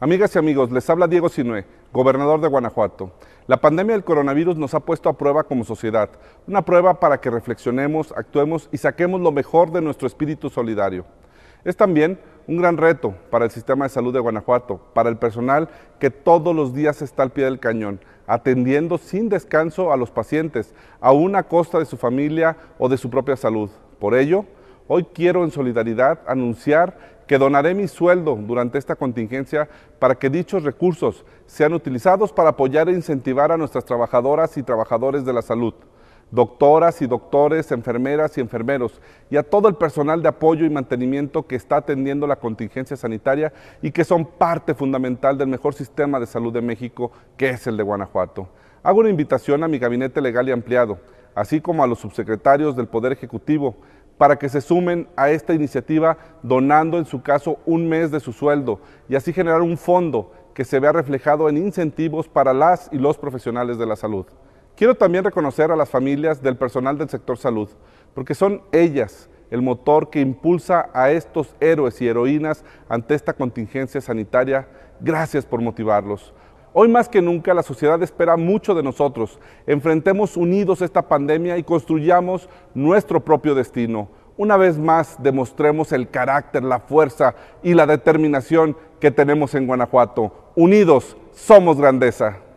Amigas y amigos, les habla Diego Sinué, gobernador de Guanajuato. La pandemia del coronavirus nos ha puesto a prueba como sociedad, una prueba para que reflexionemos, actuemos y saquemos lo mejor de nuestro espíritu solidario. Es también un gran reto para el sistema de salud de Guanajuato, para el personal que todos los días está al pie del cañón, atendiendo sin descanso a los pacientes, aún a costa de su familia o de su propia salud. Por ello, hoy quiero en solidaridad anunciar que donaré mi sueldo durante esta contingencia para que dichos recursos sean utilizados para apoyar e incentivar a nuestras trabajadoras y trabajadores de la salud, doctoras y doctores, enfermeras y enfermeros, y a todo el personal de apoyo y mantenimiento que está atendiendo la contingencia sanitaria y que son parte fundamental del mejor sistema de salud de México, que es el de Guanajuato. Hago una invitación a mi gabinete legal y ampliado, así como a los subsecretarios del Poder Ejecutivo, para que se sumen a esta iniciativa donando en su caso un mes de su sueldo y así generar un fondo que se vea reflejado en incentivos para las y los profesionales de la salud. Quiero también reconocer a las familias del personal del sector salud, porque son ellas el motor que impulsa a estos héroes y heroínas ante esta contingencia sanitaria. Gracias por motivarlos. Hoy más que nunca la sociedad espera mucho de nosotros. Enfrentemos unidos esta pandemia y construyamos nuestro propio destino. Una vez más demostremos el carácter, la fuerza y la determinación que tenemos en Guanajuato. Unidos somos grandeza.